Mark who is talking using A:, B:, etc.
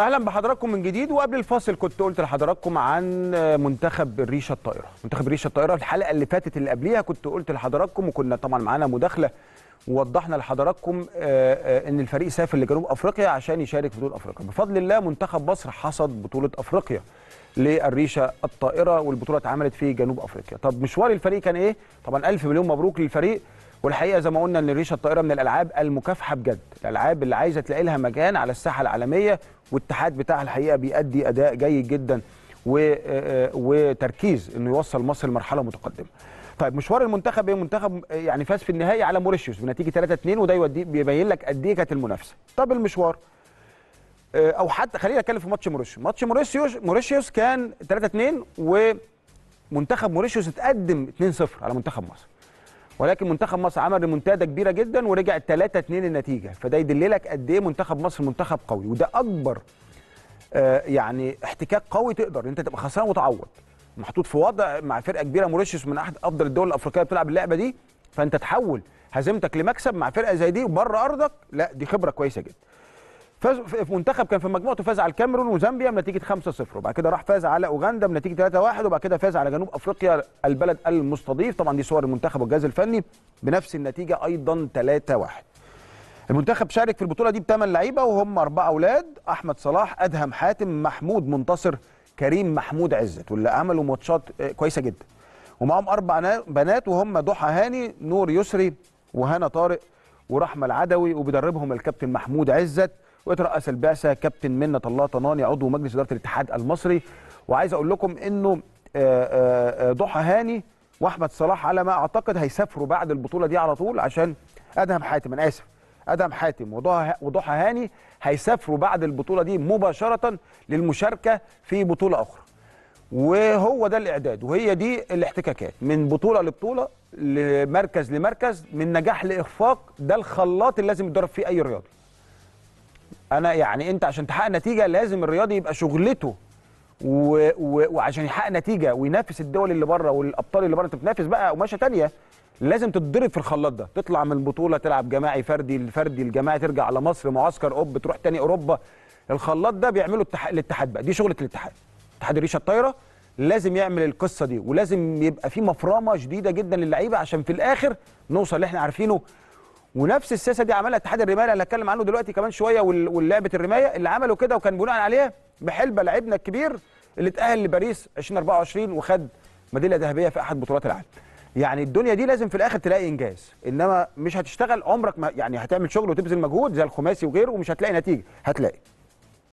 A: اهلا بحضراتكم من جديد وقبل الفاصل كنت قلت لحضراتكم عن منتخب الريشه الطائره منتخب الريشه الطائره الحلقه اللي فاتت اللي قبليها كنت قلت لحضراتكم وكنا طبعا معانا مداخله ووضحنا لحضراتكم آه، آه، ان الفريق سافر لجنوب افريقيا عشان يشارك في بطوله افريقيا بفضل الله منتخب مصر حصد بطوله افريقيا للريشه الطائره والبطوله اتعملت في جنوب افريقيا طب مشوار الفريق كان ايه طبعا الف مليون مبروك للفريق والحقيقه زي ما قلنا ان الريشه الطائره من الالعاب المكافحه بجد الالعاب اللي عايزه تلاقي لها مكان على الساحه العالميه والاتحاد بتاعها الحقيقه بيأدي اداء جيد جدا و... آه، آه، وتركيز انه يوصل مصر لمرحله متقدمه طيب مشوار المنتخب ايه منتخب يعني فاز في النهائي على موريشيوس بنتيجه 3 2 وده يودي بيبين لك قد ايه كانت المنافسه طب المشوار آه، او حتى خلينا نتكلم في ماتش موريشيوس ماتش موريشيوس موريشيوس كان 3 2 ومنتخب موريشيوس اتقدم 2 0 على منتخب مصر ولكن منتخب مصر عمل ريمونتادا كبيره جدا ورجع 3 2 النتيجه فده يدللك قد ايه منتخب مصر منتخب قوي وده اكبر آه يعني احتكاك قوي تقدر انت تبقى خسران وتعوض محطوط في وضع مع فرقه كبيره موريشيوس من احد افضل الدول الافريقيه بتلعب اللعبه دي فانت تحول هزيمتك لمكسب مع فرقه زي دي وبره ارضك لا دي خبره كويسه جدا فاز في منتخب كان في مجموعته فاز على الكاميرون وزامبيا بنتيجه 5-0 وبعد كده راح فاز على اوغندا بنتيجه 3-1 وبعد كده فاز على جنوب افريقيا البلد المستضيف طبعا دي صور المنتخب والجهاز الفني بنفس النتيجه ايضا 3-1 المنتخب شارك في البطوله دي بثمان لعيبه وهم اربعه اولاد احمد صلاح ادهم حاتم محمود منتصر كريم محمود عزت واللي عملوا ماتشات آه، كويسه جدا ومعاهم اربع بنات وهم ضحى هاني نور يسري وهنا طارق ورحمه العدوي وبيدربهم الكابتن محمود عزت ويترأس البعثه كابتن منة الله طناني عضو مجلس اداره الاتحاد المصري وعايز اقول لكم انه آه، آه، آه، ضحى هاني واحمد صلاح على ما اعتقد هيسافروا بعد البطوله دي على طول عشان ادهم حاتم انا اسف ادهم حاتم وضحى هاني هيسافروا بعد البطوله دي مباشره للمشاركه في بطوله اخرى وهو ده الاعداد وهي دي الاحتكاكات من بطوله لبطوله لمركز لمركز من نجاح لاخفاق ده الخلاط اللي لازم يتدرب فيه اي رياضي انا يعني انت عشان تحقق نتيجه لازم الرياضي يبقى شغلته و... و... وعشان يحقق نتيجه وينافس الدول اللي بره والابطال اللي بره انت بتنافس بقى قماشه ثانيه لازم تتضرب في الخلاط ده تطلع من البطوله تلعب جماعي فردي الفردي الجماعي ترجع على مصر معسكر اوب تروح تاني اوروبا الخلاط ده بيعمله التح... الاتحاد بقى دي شغله الاتحاد اتحاد الريشه الطايره لازم يعمل القصه دي ولازم يبقى في مفرمه شديده جدا للعيبه عشان في الاخر نوصل اللي احنا عارفينه ونفس السياسه دي عملها اتحاد الرمايه اللي هتكلم عنه دلوقتي كمان شويه واللعبه الرمايه اللي عملوا كده وكان بناء عليها بحلبه لعيبنا الكبير اللي اتاهل لباريس 2024 وخد ميداليه ذهبيه في احد بطولات العالم يعني الدنيا دي لازم في الاخر تلاقي انجاز انما مش هتشتغل عمرك ما يعني هتعمل شغل وتبذل مجهود زي الخماسي وغيره ومش هتلاقي نتيجه هتلاقي